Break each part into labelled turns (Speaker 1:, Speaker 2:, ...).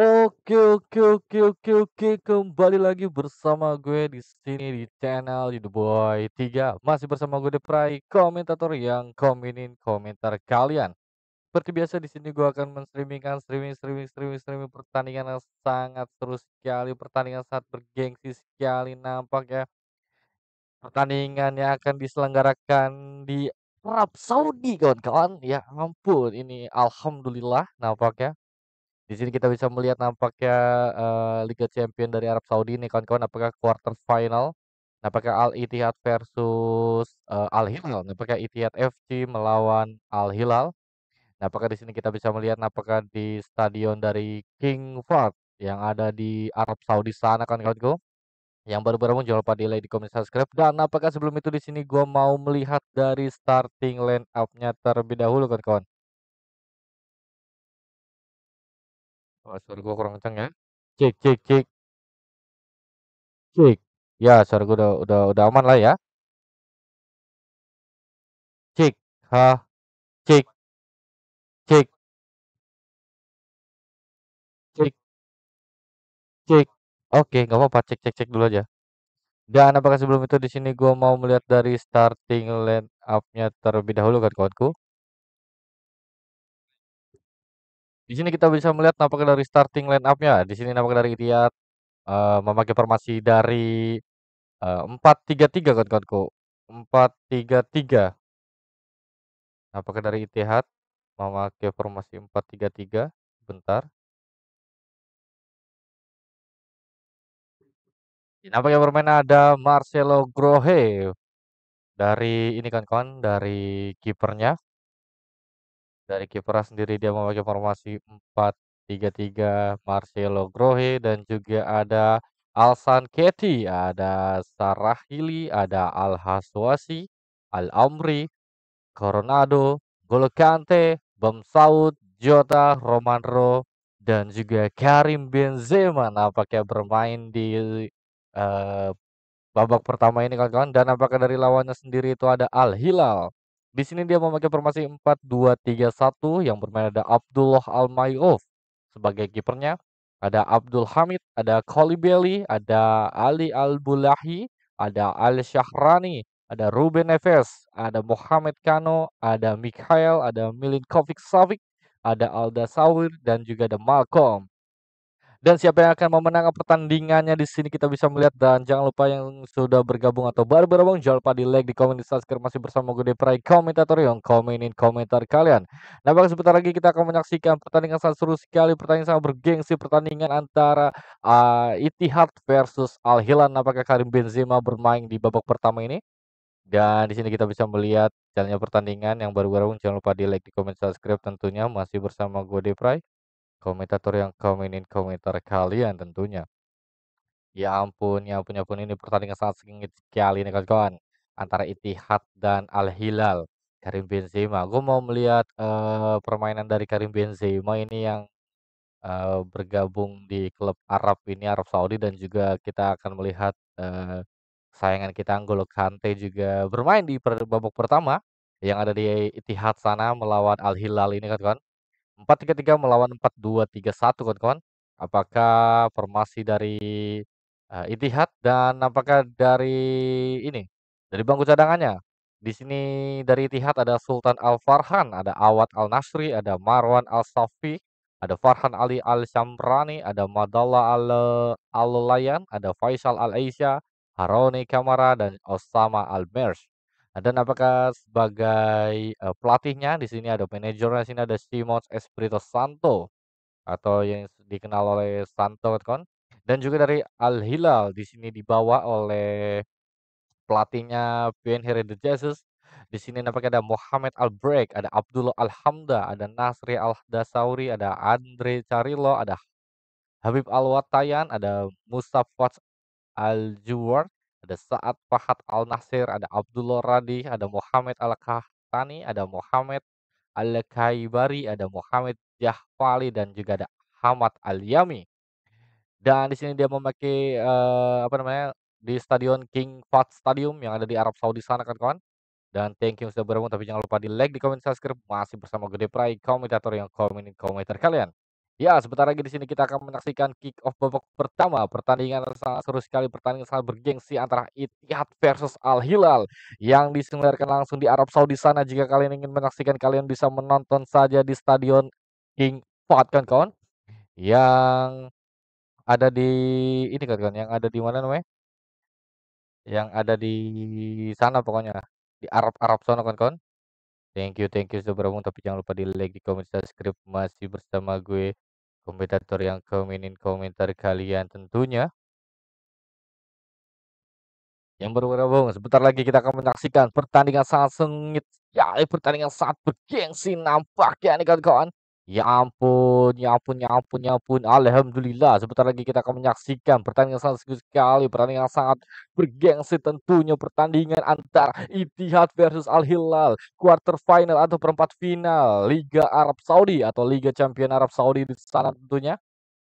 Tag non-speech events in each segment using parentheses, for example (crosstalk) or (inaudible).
Speaker 1: Oke oke oke
Speaker 2: oke oke kembali lagi bersama gue di sini di channel The Boy 3 masih bersama gue Deprai komentator yang komenin komentar kalian. Seperti biasa di sini gue akan menstreamingkan streaming streaming streaming streaming pertandingan yang sangat terus sekali pertandingan saat bergengsi sekali nampak ya pertandingan yang akan diselenggarakan di Arab Saudi kawan-kawan ya ampun ini alhamdulillah nampak ya di sini kita bisa melihat nampaknya uh, Liga Champion dari Arab Saudi ini, kawan-kawan apakah quarter final nampaknya Al Ittihad versus uh, Al Hilal, Apakah Ittihad FC melawan Al Hilal. apakah di sini kita bisa melihat apakah di stadion dari King Fahd yang ada di Arab Saudi sana kawan kawan Yang baru bergabung jangan lupa di like, di komen, subscribe dan apakah sebelum itu di sini gua mau melihat dari starting line up-nya terlebih dahulu kawan-kawan.
Speaker 1: Oh, suara gua kurang kenceng ya. Cek cek cek. Cek. Ya, suara gue udah udah udah aman lah ya. Cek. ha Cek. Cek. Cek. Cek. Oke, nggak apa-apa, cek cek cek dulu aja. Dan apakah sebelum itu di sini gua mau melihat
Speaker 2: dari starting line up-nya terlebih dahulu kan kawanku? Di sini kita bisa melihat nampak dari starting line up-nya. Di sini nampak dari Riyad uh, memakai formasi dari uh, eh, 4-3-3 kawan-kawanku.
Speaker 1: 4-3-3. Nampak dari Itihad memakai formasi 4-3-3. Bentar. Nampaknya bermain ada Marcelo Grohe
Speaker 2: dari ini kawan kawan dari kipernya dari kipernya sendiri dia memakai formasi 4-3-3 Marcelo Grohe dan juga ada Alsan Keti, ada Sarah Hili, ada Al Haswasi, Al Amri, Coronado, Golokante, Bam Saud, Jota, Romanro, dan juga Karim Benzema nampaknya bermain di uh, babak pertama ini kawan-kawan dan apakah dari lawannya sendiri itu ada Al Hilal di sini dia memakai formasi 4-2-3-1 yang bermain ada Abdullah al sebagai kipernya. Ada Abdul Hamid, ada Kolibeli, ada Ali Al-Bulahi, ada Al Syahrani, ada Ruben Neves, ada Mohamed Kano, ada Mikhail, ada Milinkovic Savic, ada Alda Sawir, dan juga ada Malcolm dan siapa yang akan memenangkan pertandingannya di sini kita bisa melihat dan jangan lupa yang sudah bergabung atau baru bergabung jangan lupa di like di komen di subscribe masih bersama gue Depray komentator yang komenin komentar kalian nah bagus sebentar lagi kita akan menyaksikan pertandingan sangat seru sekali pertandingan sangat bergengsi pertandingan antara uh, ah, Itihad versus Al Hilal apakah Karim Benzema bermain di babak pertama ini dan di sini kita bisa melihat jalannya pertandingan yang baru bergabung jangan lupa di like di komen subscribe tentunya masih bersama gue Depray Komentator yang komenin komentar kalian tentunya. Ya ampun ya ampun ya ampun ini pertandingan sangat sengit sekali nih kawan-kawan. Antara Itihad dan Al Hilal. Karim Benzema. Gue mau melihat uh, permainan dari Karim Benzema ini yang Uh, bergabung di klub Arab ini Arab Saudi dan juga kita akan melihat uh, eh, sayangan kita Anggolo Kante juga bermain di babak pertama yang ada di Itihad sana melawan Al Hilal ini kan kawan. 4-3-3 melawan 4-2-3-1 kawan-kawan. Apakah formasi dari uh, Itihad dan apakah dari ini dari bangku cadangannya? Di sini dari Itihad ada Sultan Al Farhan, ada Awad Al Nasri, ada Marwan Al Safi, ada Farhan Ali Al Syamrani, ada Madalla Al Al Layan, ada Faisal Al Aisyah, Haroni Kamara dan Osama Al Mersh. Dan apakah sebagai, uh, pelatihnya di sini ada manajernya, sini ada Simons Espirito Santo atau yang dikenal oleh Santo, kan dan juga dari Al Hilal di sini dibawa oleh pelatihnya Ben Jesus Di sini nampaknya ada Muhammad Al Break, ada Abdullah Al Hamda, ada Nasri Al Dasauri, ada Andre Carillo, ada Habib Al Watayan, ada Mustafa Al Juwar, ada saat Fahad Al-Nasir, ada Abdullah Radi, ada Muhammad Al-Kahtani, ada Muhammad Al-Kaibari, ada Muhammad Jahfali, dan juga ada Ahmad Al-Yami. Dan di sini dia memakai uh, apa namanya di stadion King Fahd Stadium yang ada di Arab Saudi sana kan kawan. Dan thank you sudah bergabung tapi jangan lupa di like, di komen, subscribe. Masih bersama Gede Prai, komentator yang komen komentar kalian. Ya, sebentar lagi di sini kita akan menyaksikan kick off babak pertama. Pertandingan sangat seru sekali, pertandingan sangat bergengsi antara Itihad versus Al Hilal yang diselenggarakan langsung di Arab Saudi sana. Jika kalian ingin menyaksikan, kalian bisa menonton saja di Stadion King Fahd kan kawan? Yang ada di ini kan kawan, yang ada di mana namanya? Yang ada di sana pokoknya, di Arab Arab sana kan kawan? Thank you, thank you sudah bergabung. Tapi jangan lupa di like, di komen, subscribe. Masih bersama gue komentator yang komenin komentar kalian tentunya. Yang bergabung, sebentar lagi kita akan menyaksikan pertandingan sangat sengit. Ya, pertandingan sangat bergengsi ya nih kawan-kawan. Ya ampun, ya ampun, ya ampun, ya ampun. Alhamdulillah, sebentar lagi kita akan menyaksikan pertandingan sangat seru sekali, pertandingan sangat bergengsi tentunya pertandingan antara Itihad versus Al Hilal, quarter final atau perempat final Liga Arab Saudi atau Liga Champion Arab Saudi di sana tentunya.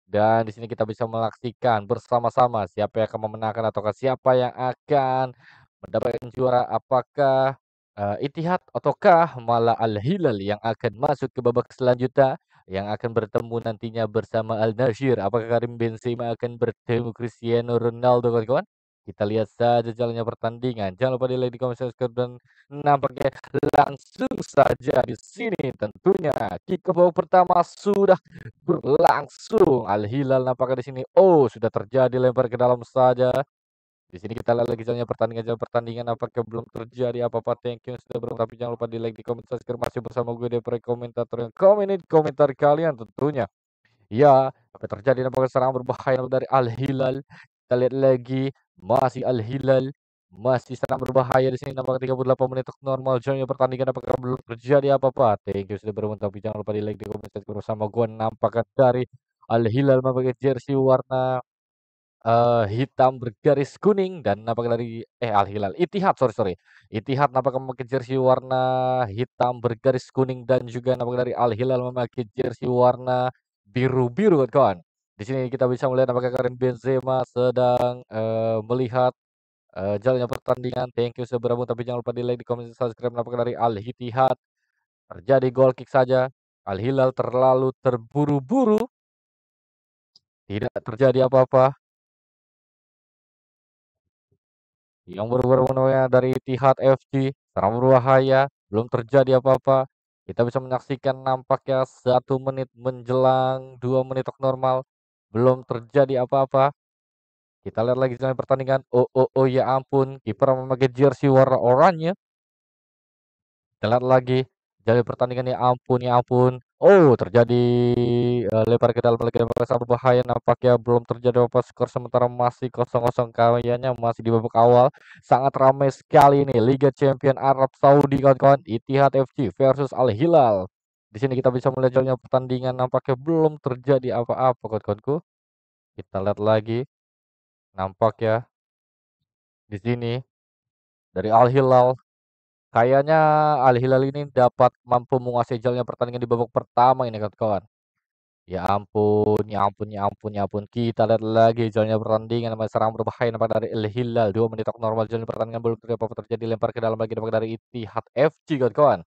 Speaker 2: Dan di sini kita bisa menyaksikan bersama-sama siapa yang akan memenangkan ataukah siapa yang akan mendapatkan juara, apakah uh, Itihad ataukah malah Al-Hilal yang akan masuk ke babak selanjutnya yang akan bertemu nantinya bersama Al-Nasir. Apakah Karim Benzema akan bertemu Cristiano Ronaldo kawan-kawan? Kita lihat saja jalannya pertandingan. Jangan lupa di like di komen subscribe dan nampaknya langsung saja di sini tentunya kick off pertama sudah berlangsung. Al Hilal nampaknya di sini oh sudah terjadi lempar ke dalam saja di sini kita lihat lagi jalannya pertandingan jalan pertandingan apakah belum terjadi apa-apa. Thank you sudah bergabung tapi jangan lupa di like di komentar subscribe masih bersama gue Depre komentator yang komenit komentar kalian tentunya. Ya, apa terjadi nampaknya serangan berbahaya dari Al Hilal. Kita lihat lagi masih Al Hilal masih serangan berbahaya di sini nampaknya 38 menit normal jalannya pertandingan apakah belum terjadi apa-apa thank you sudah bergabung tapi jangan lupa di like di komen bersama gue nampaknya dari Al Hilal memakai jersey warna uh, hitam bergaris kuning dan apa dari eh Al Hilal Itihad sorry sorry Itihad nampaknya memakai jersey warna hitam bergaris kuning dan juga apa dari Al Hilal memakai jersey warna biru biru kawan-kawan di sini kita bisa melihat apakah Karim Benzema sedang uh, melihat uh, jalannya pertandingan. Thank you sudah bergabung, tapi jangan lupa di like, di komen, di subscribe. apa dari Al Hitihad terjadi gol kick saja? Al
Speaker 1: Hilal terlalu terburu-buru, tidak terjadi apa-apa. yang baru-baru baru dari Tihat
Speaker 2: FC terang berbahaya belum terjadi apa-apa kita bisa menyaksikan nampaknya satu menit menjelang dua menit normal belum terjadi apa-apa kita lihat lagi jalan pertandingan oh oh oh ya ampun kiper memakai jersey warna oranye kita lihat lagi jadi pertandingan ya ampun ya ampun. Oh, terjadi uh, lebar ke dalam lagi sangat berbahaya nampaknya belum terjadi apa skor sementara masih kosong-kosong kayaknya masih di babak awal. Sangat ramai sekali ini Liga Champion Arab Saudi kawan-kawan Itihad FC versus Al Hilal. Di sini kita bisa melihat jalannya pertandingan nampaknya belum terjadi apa-apa kawan-kawanku. Kita lihat lagi. Nampak ya. Di sini dari Al Hilal Kayaknya Al Hilal ini dapat mampu menguasai jalannya pertandingan di babak pertama ini kawan-kawan. Ya ampun, ya ampun, ya ampun, ya ampun. Kita lihat lagi jalannya pertandingan sama serang berbahaya nampak dari Al Hilal. Dua menit normal jalannya pertandingan belum terjadi apa terjadi lempar ke dalam lagi nampak dari Itihad FC kawan-kawan.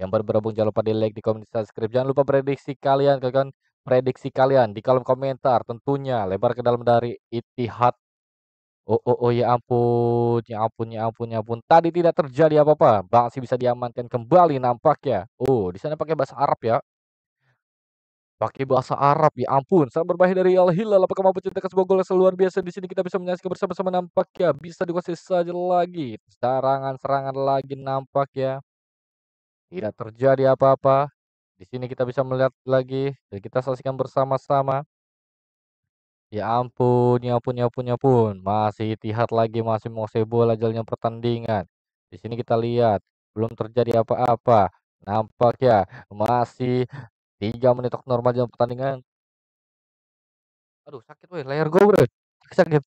Speaker 2: Yang baru bergabung jangan lupa di like, di komen, di subscribe. Jangan lupa prediksi kalian kawan-kawan. Prediksi kalian di kolom komentar tentunya lebar ke dalam dari Itihad Oh oh oh, ya ampun, ya ampun, ya ampun, ya ampun. Tadi tidak terjadi apa-apa. Bang sih bisa diamankan kembali nampaknya. Oh, di sana pakai bahasa Arab ya. Pakai bahasa Arab, ya ampun. Salam berbahaya dari Al-Hilal. Apakah mampu cinta sebuah gol yang luar biasa. Di sini kita bisa menyaksikan bersama-sama nampaknya. Bisa dikuasai saja lagi. Serangan-serangan lagi nampaknya. Tidak terjadi apa-apa. Di sini kita bisa melihat lagi. Dan kita saksikan bersama-sama. Ya ampun, ya ampun, ya ampun, ya ampun. Masih tihat lagi, masih mau sebol lajarnya pertandingan. Di sini kita lihat, belum terjadi apa-apa. Nampak ya, masih
Speaker 1: 3 menit normal jalan pertandingan. Aduh, sakit weh, layar gue bro. Sakit.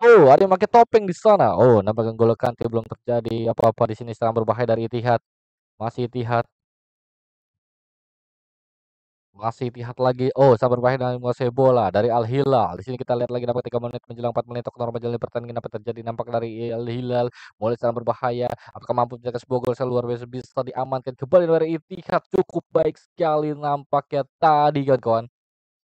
Speaker 1: Oh, ada yang pakai topeng di sana. Oh,
Speaker 2: nampak gol belum terjadi apa-apa di sini sangat berbahaya dari Itihad. Masih Itihad masih lihat lagi. Oh, sabar pahit dan menguasai bola dari Al Hilal. Di sini kita lihat lagi dapat tiga menit menjelang empat menit oktober menjalani pertandingan dapat terjadi nampak dari Al Hilal mulai sangat berbahaya. Apakah mampu menjaga sebuah gol luar biasa bisa diamankan kembali dari Itihad cukup baik sekali nampaknya tadi kan kawan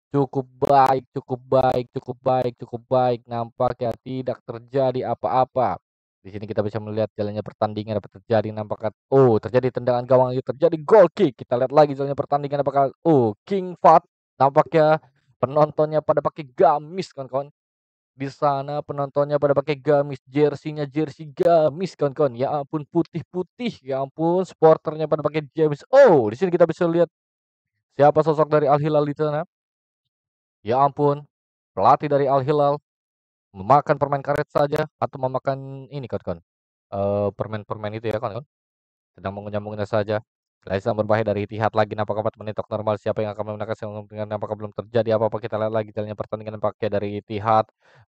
Speaker 2: Cukup baik, cukup baik, cukup baik, cukup baik. Nampaknya tidak terjadi apa-apa. Di sini kita bisa melihat jalannya pertandingan dapat terjadi nampaknya oh terjadi tendangan gawang itu terjadi goal kick. Kita lihat lagi jalannya pertandingan apakah oh King Fat nampaknya penontonnya pada pakai gamis kawan-kawan. Di sana penontonnya pada pakai gamis, jersinya jersey gamis kawan-kawan. Ya ampun putih-putih, ya ampun sporternya pada pakai gamis. Oh, di sini kita bisa lihat siapa sosok dari Al Hilal di sana. Ya ampun, pelatih dari Al Hilal Memakan permen karet saja atau memakan ini kawan-kawan, eh, permen-permen itu ya kawan-kawan, sedang mengunyah-mengunyah saja. Lain nah, sangat berbahaya dari tihat lagi nampaknya empat menit tok normal siapa yang akan memenangkan nampak belum terjadi apa-apa kita lihat lagi jalannya pertandingan pakai dari tihat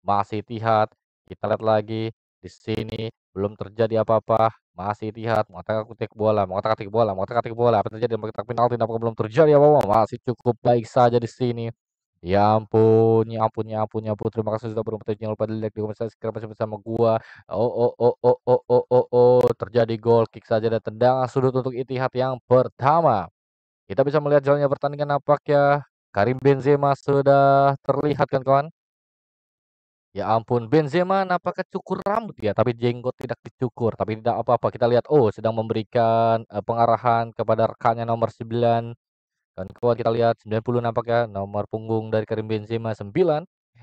Speaker 2: masih tihat kita lihat lagi, di sini belum terjadi apa-apa, masih mau tak kutik bola Mau tak kutik bola Mau tak kutik bola, apa terjadi? terjadi? kita penalti nampak belum terjadi apa-apa, masih cukup baik saja di sini. Ya ampun, ya ampun, ya ampun, ya ampun. Terima kasih sudah berkomentar. Jangan lupa di like, di komentar subscribe masih bersama gua. Oh, oh, oh, oh, oh, oh, oh, oh. Terjadi gol kick saja dan tendang sudut untuk Itihad yang pertama. Kita bisa melihat jalannya pertandingan ya Karim Benzema sudah terlihat kan kawan? Ya ampun, Benzema apakah cukur rambut ya, tapi jenggot tidak dicukur, tapi tidak apa-apa. Kita lihat, oh sedang memberikan eh, pengarahan kepada rekannya nomor 9, dan kuat kita lihat 90 nampaknya nomor punggung dari Karim Benzema 9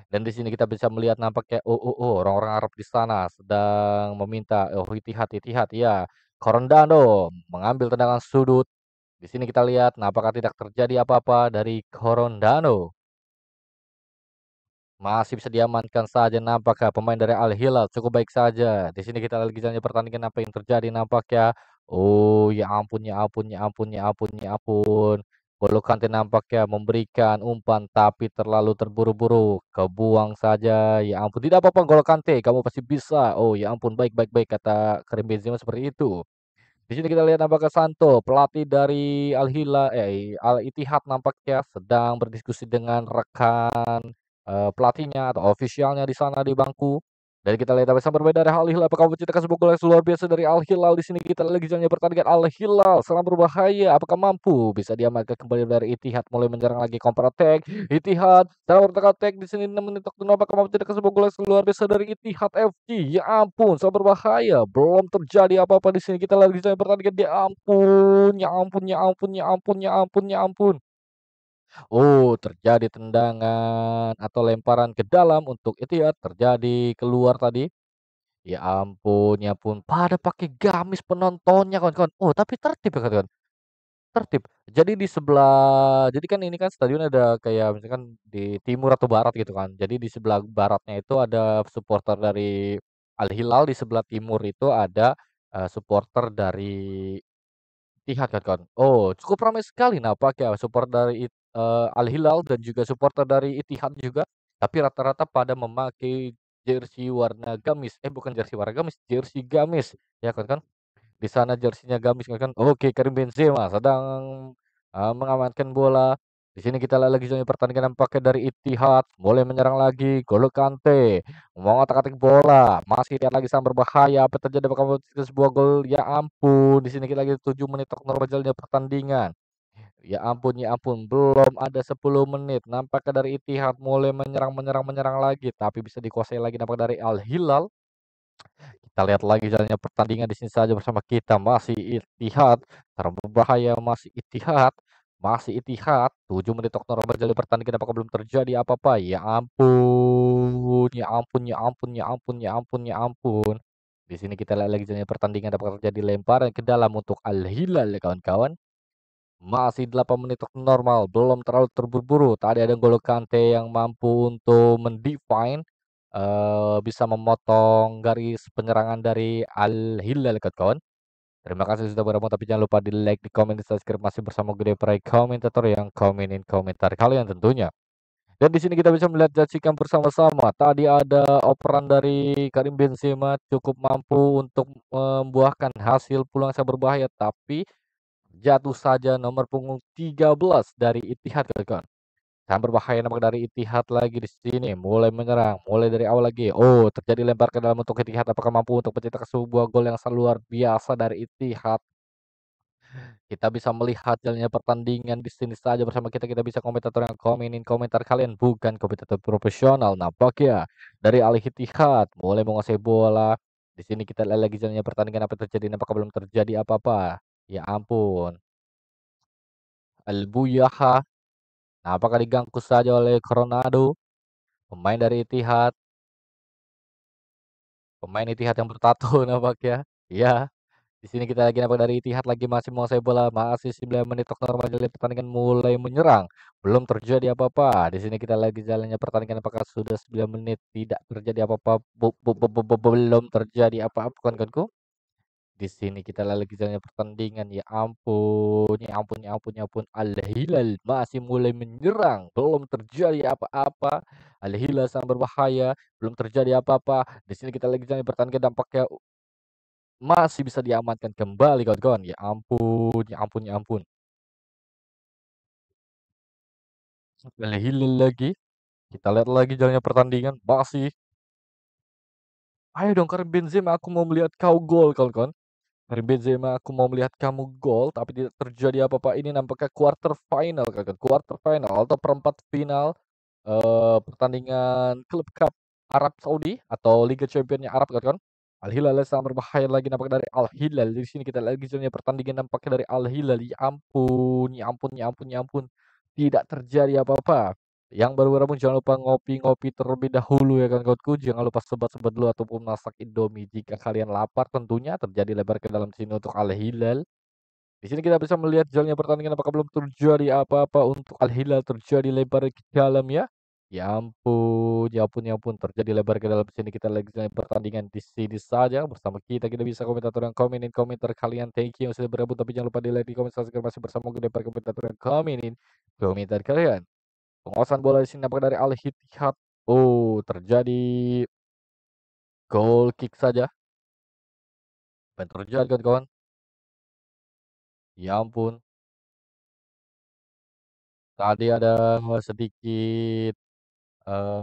Speaker 2: dan di sini kita bisa melihat nampaknya oh oh oh orang-orang Arab di sana sedang meminta oh itihad itihad ya Corondano mengambil tendangan sudut. Di sini kita lihat nampaknya tidak terjadi apa-apa dari Corondano. Masih bisa diamankan saja nampaknya pemain dari Al Hilal cukup baik saja. Di sini kita lagi jalannya pertandingan apa yang terjadi nampaknya. Oh ya ampun ya ampun ya ampun ya ampun ya ampun. Walau Kante nampaknya memberikan umpan tapi terlalu terburu-buru. Kebuang saja. Ya ampun, tidak apa-apa gol Kante, kamu pasti bisa. Oh, ya ampun, baik baik baik kata Karim Benzema seperti itu. Di sini kita lihat nampaknya Santo, pelatih dari Al Hilal eh Al Ittihad nampaknya sedang berdiskusi dengan rekan eh, pelatihnya atau ofisialnya di sana di bangku. Dan kita lihat apa yang berbeda dari Al Hilal. Apakah menciptakan sebuah gol yang luar biasa dari Al Hilal di sini kita lagi jalannya pertandingan Al Hilal sangat berbahaya. Apakah mampu bisa dia diamankan kembali dari Itihad mulai menyerang lagi counter attack. Itihad dalam counter attack di sini menit waktu. apakah menciptakan sebuah gol yang luar biasa dari Itihad FC. Ya ampun, sangat berbahaya. Belum terjadi apa-apa di sini kita lagi jalannya pertandingan. Ya ampun, ya ampun, ya ampun, ya ampun, ya ampun, ya ampun. Oh, terjadi tendangan atau lemparan ke dalam untuk itu ya, terjadi keluar tadi. Ya ampunnya pun Pada pakai gamis penontonnya kawan-kawan. Oh, tapi tertib ya kawan-kawan. Tertib. Jadi di sebelah, jadi kan ini kan stadion ada kayak misalkan di timur atau barat gitu kan. Jadi di sebelah baratnya itu ada supporter dari Al Hilal, di sebelah timur itu ada uh, supporter dari Etihad kawan-kawan. Oh, cukup ramai sekali. Nah, pakai supporter dari uh, eh, Al Hilal dan juga supporter dari Itihad juga, tapi rata-rata pada memakai jersey warna gamis, eh, bukan jersey warna gamis, jersey gamis, ya kan kan? Di sana jersinya gamis ya kan oke Karim Benzema sedang, uh, mengamankan bola, di sini kita lihat lagi zona pertandingan yang pakai dari Itihad. Boleh menyerang lagi, Golo Kante, Mau ngatak atik bola, masih lihat lagi sangat berbahaya, apa terjadi apakah sebuah gol, ya ampun, di sini kita lagi 7 menit normal berjalannya pertandingan. Ya ampun, ya ampun. Belum ada 10 menit. Nampaknya dari Itihad mulai menyerang, menyerang, menyerang lagi. Tapi bisa dikuasai lagi nampak dari Al Hilal. Kita lihat lagi jalannya pertandingan di sini saja bersama kita. Masih Itihad. Terbahaya masih Itihad. Masih Itihad. 7 menit oktober normal pertandingan apakah belum terjadi apa-apa? Ya ampun, ya ampun, ya ampun, ya ampun, ya ampun, ya ampun. Di sini kita lihat lagi jalannya pertandingan apakah terjadi lemparan ke dalam untuk Al Hilal kawan-kawan masih 8 menit normal, belum terlalu terburu-buru. Tadi ada golok Kante yang mampu untuk mendefine, Uh, bisa memotong garis penyerangan dari Al Hilal Kawan-kawan. Terima kasih sudah bergabung, tapi jangan lupa di-like, di-komen, di-subscribe. Masih bersama Gede Prai, komentator yang komenin komentar kalian tentunya. Dan di sini kita bisa melihat jajikan bersama-sama. Tadi ada operan dari Karim Benzema cukup mampu untuk eh, membuahkan hasil pulang saya berbahaya, tapi jatuh saja nomor punggung 13 dari Itihad kawan. Sangat berbahaya nampak dari Itihad lagi di sini. Mulai menyerang, mulai dari awal lagi. Oh, terjadi lempar ke dalam untuk Itihad. Apakah mampu untuk mencetak sebuah gol yang luar biasa dari Itihad? Kita bisa melihat jalannya pertandingan di sini saja bersama kita. Kita bisa komentator yang komenin komentar kalian. Bukan komentator profesional Nah ya. Dari alih Itihad mulai menguasai bola. Di sini kita lihat lagi jalannya pertandingan apa terjadi. apakah belum terjadi apa-apa. Ya ampun. Albuyaha. Nah, apakah diganggu saja oleh Coronado, pemain dari Itihad, Pemain Itihad yang bertato (laughs) ya. Ya, Di sini kita lagi nampak dari Itihad lagi masih menguasai bola, masih 9 menit waktu normal pertandingan mulai menyerang. Belum terjadi apa-apa. Di sini kita lagi jalannya pertandingan apakah sudah 9 menit tidak terjadi apa-apa, belum terjadi apa-apa kawan-kawanku. Di sini kita lagi jalannya pertandingan. Ya ampun, ya ampun, ya ampun, ya ampun. Al-Hilal masih mulai menyerang. Belum terjadi apa-apa. Al-Hilal sangat berbahaya. Belum terjadi apa-apa. Di sini kita lagi jalannya pertandingan dampaknya masih bisa diamankan kembali kawan-kawan. Ya ampun, ya ampun, ya ampun.
Speaker 1: Al-Hilal lagi. Kita lihat lagi jalannya pertandingan. Masih Ayo dong Karim Benzema, aku mau
Speaker 2: melihat kau gol kawan-kawan. Karim Benzema, aku mau melihat kamu gol, tapi tidak terjadi apa-apa. Ini nampaknya quarter final, kakak. Quarter final atau perempat final uh, pertandingan klub Cup Arab Saudi atau Liga Championnya Arab, kakak. Al Hilal sangat berbahaya lagi nampak dari Al Hilal. Di sini kita lagi jadinya pertandingan nampaknya dari Al Hilal. Ya ampun, ya ampun, ya ampun, ya ampun. Tidak terjadi apa-apa. Yang baru bergabung jangan lupa ngopi-ngopi terlebih dahulu ya kau kawanku Jangan lupa sebat-sebat dulu ataupun masak Indomie jika kalian lapar tentunya terjadi lebar ke dalam sini untuk Al Hilal. Di sini kita bisa melihat jalannya pertandingan apakah belum terjadi apa-apa untuk Al Hilal terjadi lebar ke dalam ya. Ya ampun, ya ampun, ya ampun. Terjadi lebar ke dalam sini. Kita lagi pertandingan di sini saja bersama kita. Kita bisa komentator yang komenin komentar kalian. Thank you yang sudah bergabung. Tapi jangan lupa di like, di komentar subscribe. Masih bersama kita komentator yang komenin komentar kalian. Penguasaan bola di sini dapat dari Al Hittihad.
Speaker 1: Oh, terjadi goal kick saja. Apa yang terjadi kawan-kawan? Ya ampun. Tadi ada sedikit
Speaker 2: uh,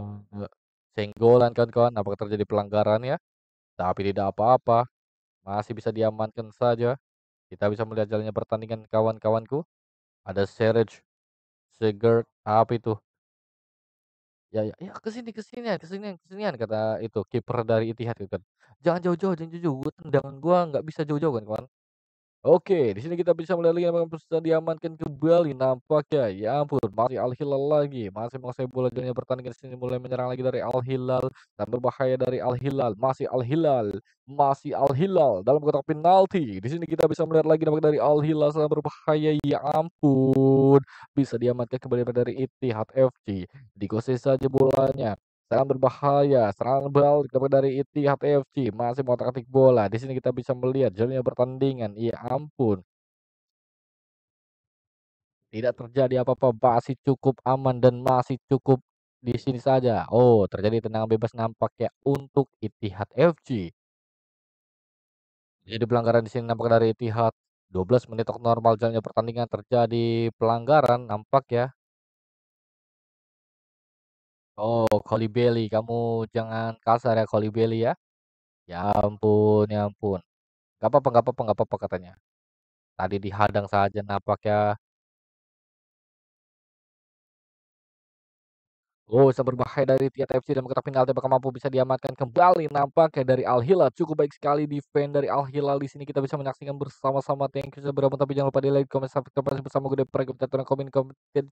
Speaker 2: senggolan kawan-kawan. Apakah terjadi pelanggaran ya? Tapi tidak apa-apa. Masih bisa diamankan saja. Kita bisa melihat jalannya pertandingan kawan-kawanku. Ada Serge Seger apa itu? Ya ya, "Ya, ke sini ke sini ke sini ke sini kata itu kiper dari Itihad itu kan. "Jangan jauh-jauh jangan jauh-jauh, tendangan gua nggak bisa jauh-jauh," kan, kawan. Oke, di sini kita bisa melihat lagi yang bisa diamankan kembali nampaknya. Ya ampun, masih Al Hilal lagi, masih menguasai bola jalannya pertandingan sini mulai menyerang lagi dari Al Hilal dan berbahaya dari Al Hilal, masih Al Hilal, masih Al Hilal dalam kotak penalti. Di sini kita bisa melihat lagi nampak dari Al Hilal sangat berbahaya. Ya ampun, bisa diamankan kembali dari Itihad FC. Digosek saja bolanya serangan berbahaya, serangan balik dari ITHFC, e masih mau taktik bola. Di sini kita bisa melihat jalannya pertandingan. Iya, ampun. Tidak terjadi apa-apa, masih cukup aman dan masih cukup di sini saja. Oh, terjadi tendangan bebas nampaknya untuk Itihad e FC. Jadi pelanggaran di sini nampak dari Itihad. E 12 menit normal jalannya pertandingan terjadi pelanggaran nampak ya Oh, Kolibeli. Kamu jangan kasar ya Kolibeli ya.
Speaker 1: Ya ampun, ya ampun. Gak apa-apa, gak apa-apa, gak apa-apa katanya. Tadi dihadang saja ya. Oh, bisa
Speaker 2: berbahaya dari Tiat FC dan kotak final apakah mampu bisa diamankan kembali nampaknya dari Al Hilal. Cukup baik sekali defend dari Al Hilal di sini kita bisa menyaksikan bersama-sama. Thank you sudah bergabung tapi jangan lupa di like, comment, subscribe bersama gue para komentator komen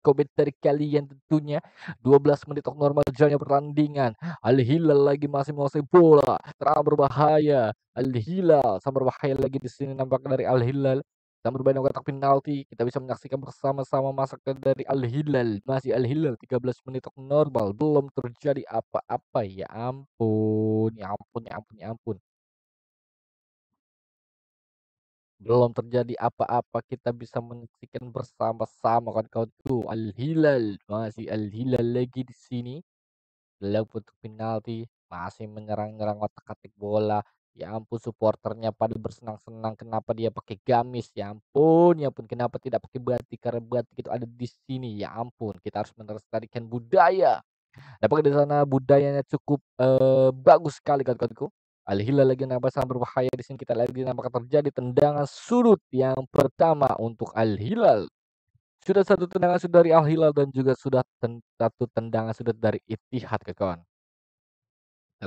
Speaker 2: komen dari kalian tentunya. 12 menit untuk normal jalannya pertandingan. Al Hilal lagi masih menguasai bola. Terlalu berbahaya. Al Hilal sama berbahaya lagi di sini nampak dari Al Hilal. Dan bermain kotak penalti, kita bisa menyaksikan bersama-sama masakan dari Al-Hilal. Masih Al-Hilal, 13 menit normal. Belum terjadi apa-apa. Ya
Speaker 1: ampun,
Speaker 2: ya ampun, ya ampun, ya ampun. Belum terjadi apa-apa. Kita bisa menyaksikan bersama-sama kan kau kawanku Al-Hilal, masih Al-Hilal lagi di sini. Belum untuk penalti. Masih menyerang-nyerang otak-atik bola. Ya ampun supporternya pada bersenang-senang kenapa dia pakai gamis ya ampun ya ampun kenapa tidak pakai batik karena batik itu ada di sini ya ampun kita harus melestarikan budaya Dapat di sana budayanya cukup uh, bagus sekali kawan-kawanku al lagi nampak sangat berbahaya di sini kita lagi nampak terjadi tendangan sudut yang pertama untuk Al-Hilal sudah satu tendangan sudah dari Al-Hilal dan juga sudah ten satu tendangan sudut dari Itihad kawan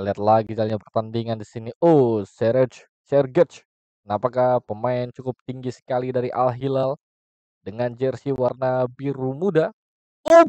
Speaker 2: lihat lagi jalannya pertandingan di sini. Oh, Serge, Serge, apakah pemain cukup tinggi sekali dari Al Hilal dengan jersey warna biru muda. Oh,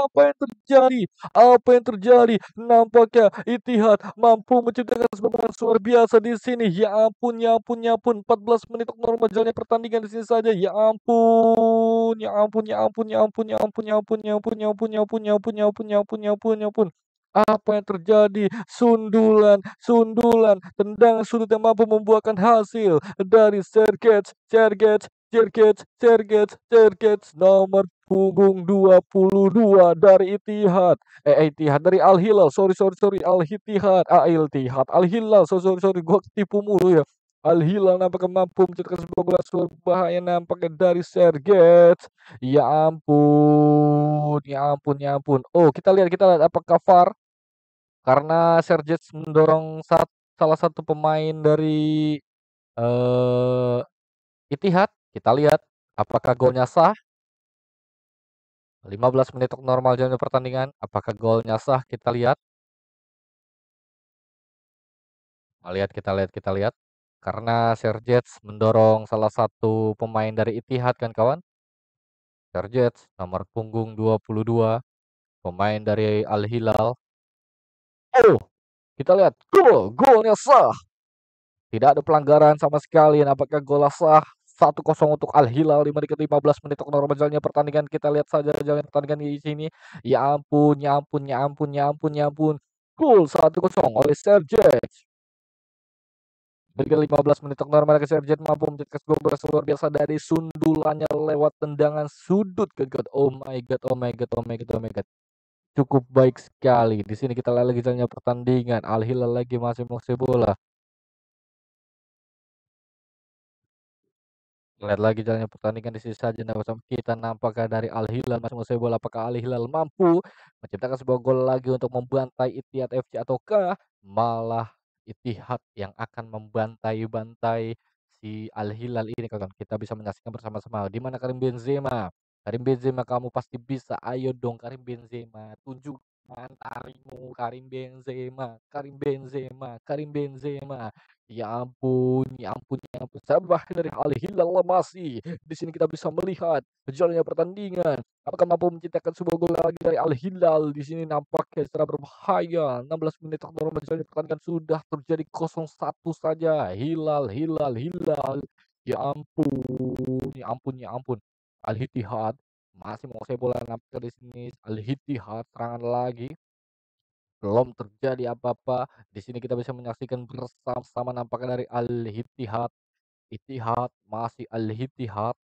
Speaker 2: apa yang terjadi? Apa yang terjadi? Nampaknya Itihad mampu menciptakan sebuah luar biasa di sini. Ya ampun, ya ampun, ya ampun. 14 menit normal jalannya pertandingan di sini saja. Ya ampun ampun, ya ampun, ya ampun, ya ampun, ya ampun, ya ampun, ya ampun, ya ampun, ya ampun, ya ampun, ya ampun, ya ampun, ya ampun, ya ampun. Apa yang terjadi? Sundulan, sundulan, tendang sudut yang mampu membuahkan hasil dari Sergej, Sergej, Sergej, Sergej, Sergej nomor punggung 22 dari Itihad. Eh, Itihad dari Al Hilal. Sorry, sorry, sorry. Al Itihad, Al Itihad, Al Hilal. Sorry, sorry, sorry. Gua ketipu mulu ya. Al-Hilal nampaknya mampu mencetak sebuah gol suar bahaya nampaknya dari Sergej. Ya ampun, ya ampun, ya ampun. Oh, kita lihat, kita lihat apakah VAR karena Sergej mendorong saat salah satu pemain dari uh, eh, Itihad. Kita lihat apakah golnya sah. 15 menit normal jam pertandingan, apakah golnya sah? Kita lihat. Kita lihat, kita lihat, kita lihat. Karena Sergej mendorong salah satu pemain dari Itihad kan kawan? Sergej nomor punggung 22, pemain dari Al Hilal. Oh, kita lihat gol, golnya sah. Tidak ada pelanggaran sama sekali. Apakah gol sah? 1-0 untuk Al Hilal di menit 15 menit normal jalannya pertandingan kita lihat saja jalan pertandingan di sini ya ampun ya ampun ya ampun ya ampun ya ampun gol 1-0 oleh Sergej Hingga 15 menit Normal ke Ergen mampu mencetak gol luar biasa dari sundulannya lewat tendangan sudut ke God. Oh my god, oh my god, oh my god, oh my god. Cukup baik sekali. Di sini kita lihat lagi jalannya pertandingan. Al Hilal lagi masih menguasai bola. Lihat lagi jalannya pertandingan di sisa saja nah, kita nampaknya dari Al Hilal masih menguasai bola apakah Al Hilal mampu menciptakan sebuah gol lagi untuk membantai Itiat FC ataukah malah Itihad yang akan membantai-bantai si Al Hilal ini kawan. Kita bisa menyaksikan bersama-sama di mana Karim Benzema. Karim Benzema kamu pasti bisa. Ayo dong Karim Benzema tunjuk kan Karim Benzema Karim Benzema Karim Benzema ya ampun ya ampun ya ampun sabah dari Al Hilal masih di sini kita bisa melihat jalannya pertandingan apakah mampu menciptakan sebuah gol lagi dari Al Hilal di sini nampaknya secara berbahaya 16 menit normal jalannya pertandingan sudah terjadi 0-1 saja Hilal Hilal Hilal ya ampun ya ampun ya ampun Al hitihad masih mau saya bola nampak di sini Al Ittihad serangan lagi belum terjadi apa-apa di sini kita bisa menyaksikan bersama-sama nampaknya dari Al Ittihad itihad masih Al Ittihad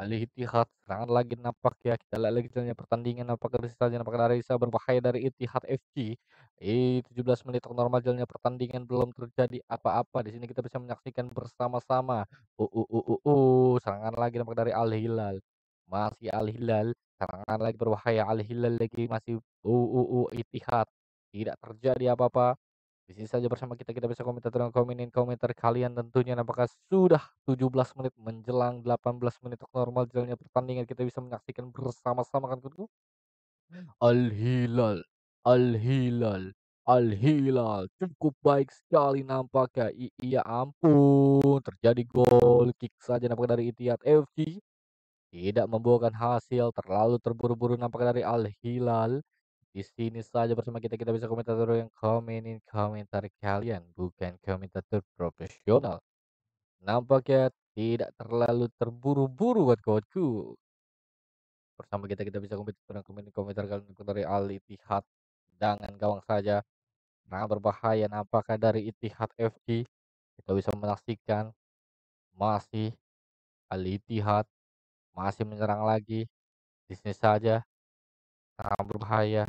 Speaker 2: alih itihad serangan lagi nampak ya kita lihat lagi jalannya pertandingan nampak dari saja nampak dari Risa berbahaya dari Itihad FC eh 17 menit normal jalannya pertandingan belum terjadi apa-apa di sini kita bisa menyaksikan bersama-sama uh, uh, uh, uh, uh. serangan lagi nampak dari Al-Hilal masih Al-Hilal serangan lagi berbahaya Al-Hilal lagi masih uh, uh, uh, itihad tidak terjadi apa-apa di sini saja bersama kita kita bisa komentar dan komenin komentar kalian tentunya apakah sudah 17 menit menjelang 18 menit untuk normal jalannya pertandingan kita bisa menyaksikan bersama-sama kan kutu. Al Hilal, Al Hilal, Al Hilal cukup baik sekali nampaknya. I iya ampun, terjadi gol kick saja nampak dari Itiat FC. Tidak membawakan hasil, terlalu terburu-buru nampak dari Al Hilal di sini saja bersama kita, kita bisa komentar dulu yang komenin komentar kalian, bukan komentator profesional. Nampaknya tidak terlalu terburu-buru buat kawanku. Bersama kita, kita bisa komentar yang komenin komentar kalian dari Ali itihad dengan gawang saja. Nah, berbahaya nampaknya dari Itihad FG. Kita bisa menyaksikan
Speaker 1: masih Ali Itihad masih menyerang lagi. Di sini saja sangat berbahaya.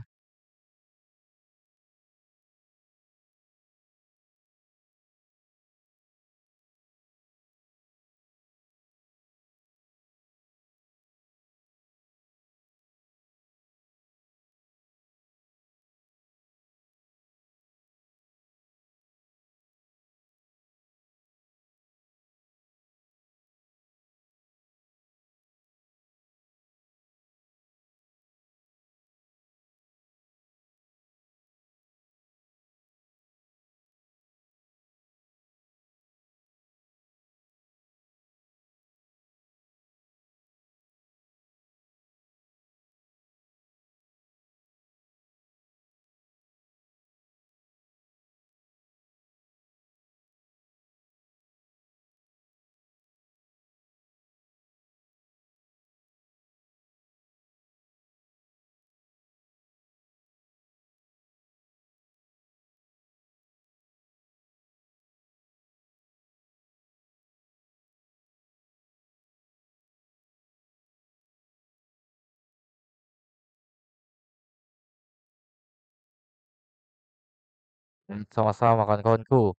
Speaker 1: Hmm, sama-sama kawan-kawanku.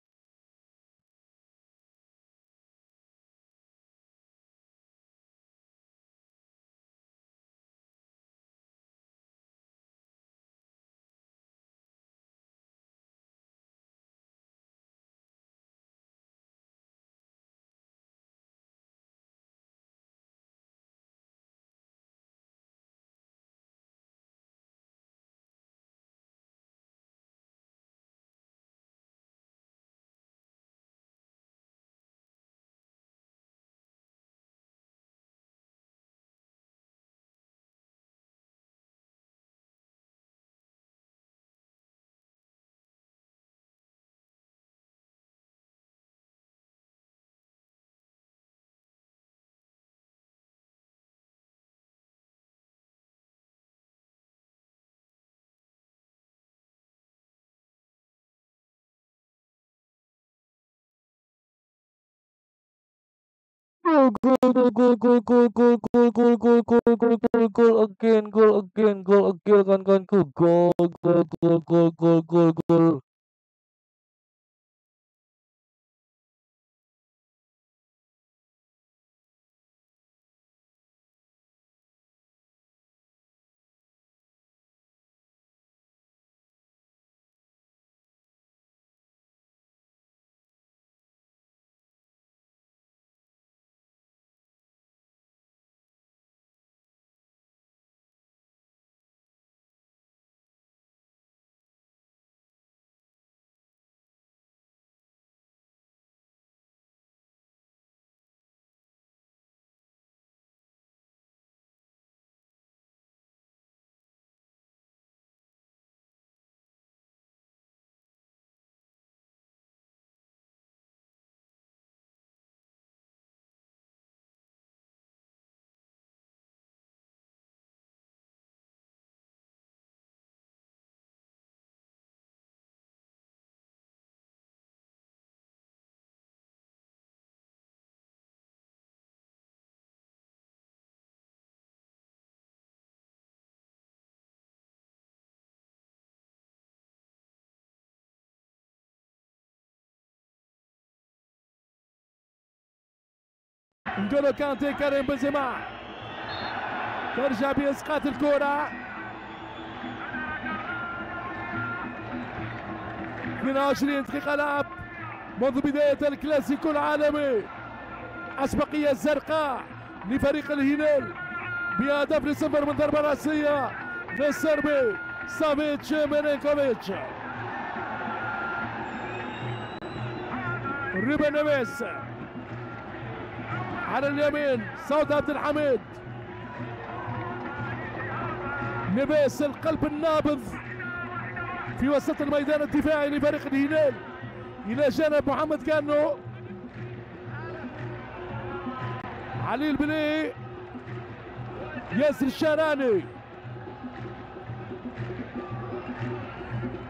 Speaker 1: Oh, goal, goal, goal, goal, goal, goal, goal, goal, goal, goal, goal, goal, goal, again, goal, again, goal, again, goal, goal, goal, goal, goal, goal, goal, goal, goal.
Speaker 3: نقولوا كانتي كريم بنزيما ترجع باسقاط الكره من 20 دقيقه لعب منذ بدايه الكلاسيكو العالمي اسبقيه الزرقاء لفريق الهلال بهدف لصفر من ضربه راسيه للسربي سافيتش ميلينكوفيتش ريبا نيفيس على اليمين صوت عبد الحميد نبيس القلب النابض في وسط الميدان الدفاعي لفريق الهلال الى جانب محمد كانو علي البلي ياسر الشاراني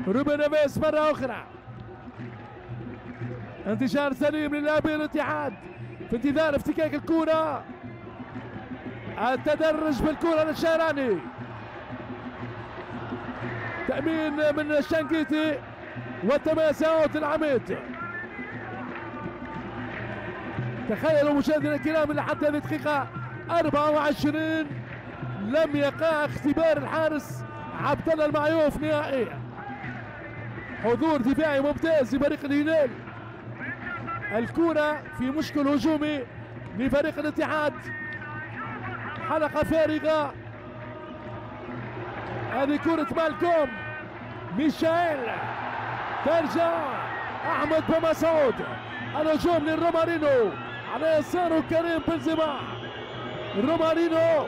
Speaker 3: روبن نبيس مره اخرى انتشار سليم للاعبين الاتحاد في انتظار افتكاك الكرة التدرج بالكرة للشهراني تأمين من الشنقيتي والتماس اوت العميد تخيلوا مشاهدينا الكرام اللي حتى هذه الدقيقة 24 لم يقع اختبار الحارس عبد الله المعيوف نهائيا حضور دفاعي ممتاز لفريق الهلال الكرة في مشكل هجومي لفريق الاتحاد حلقة فارغة هذه كرة مالكوم ميشيل ترجع أحمد بومسعود الهجوم للرومارينو على يساره كريم بنزيما رومارينو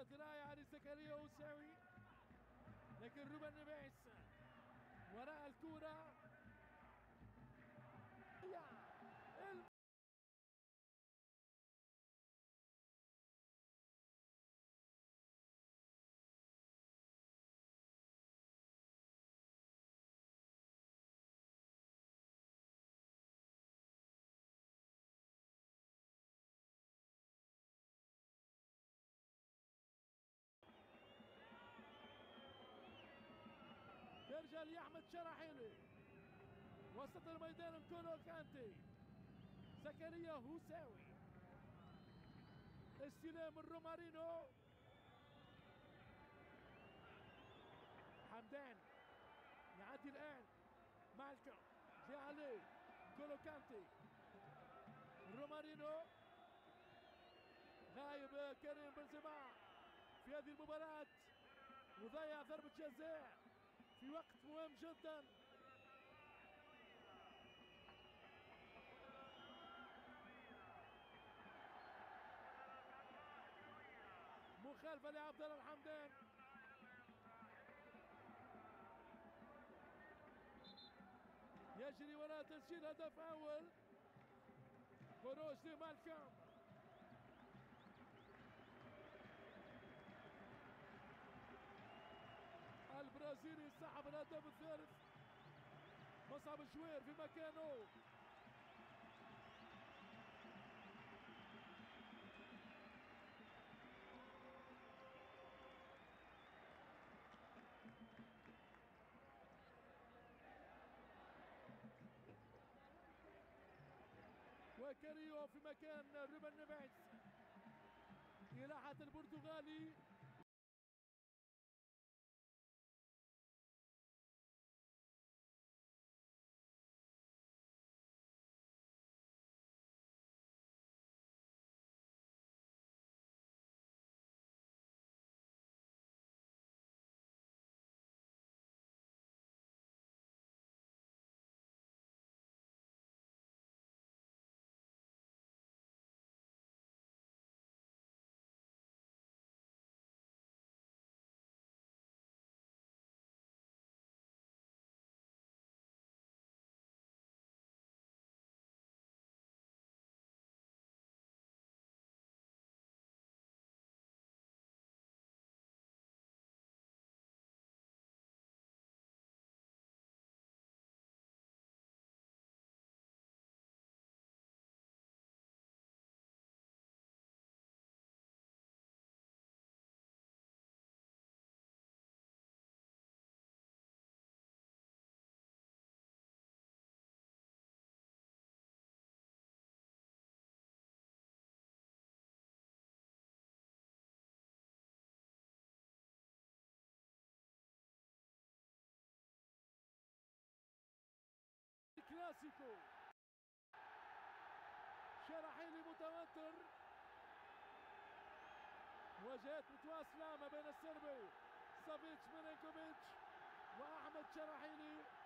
Speaker 3: وثنايا عن زكريا وساوي لكن روبن نبيس وراء الكرة خرج لأحمد شراحيلي وسط الميدان كولو كانتي زكريا هوساوي استلام الرومارينو حمدان يعدي الآن مالكم في علي كولو كانتي رومارينو غايب كريم بنزيما في هذه المباراة وضيع ضربة جزاء في وقت مهم جدا مخالفه لعبد الله الحمدان يجري وراء تسجيل هدف اول خروج لمالكام الجزيري سحب الهدف الثالث مصعب الشوير في مكانه وكاريو في مكان روبن نيفيز يلاحظ البرتغالي متر واجهات متواصلة ما بين السربي سافيتش ميلينكوفيتش وأحمد شراحيلي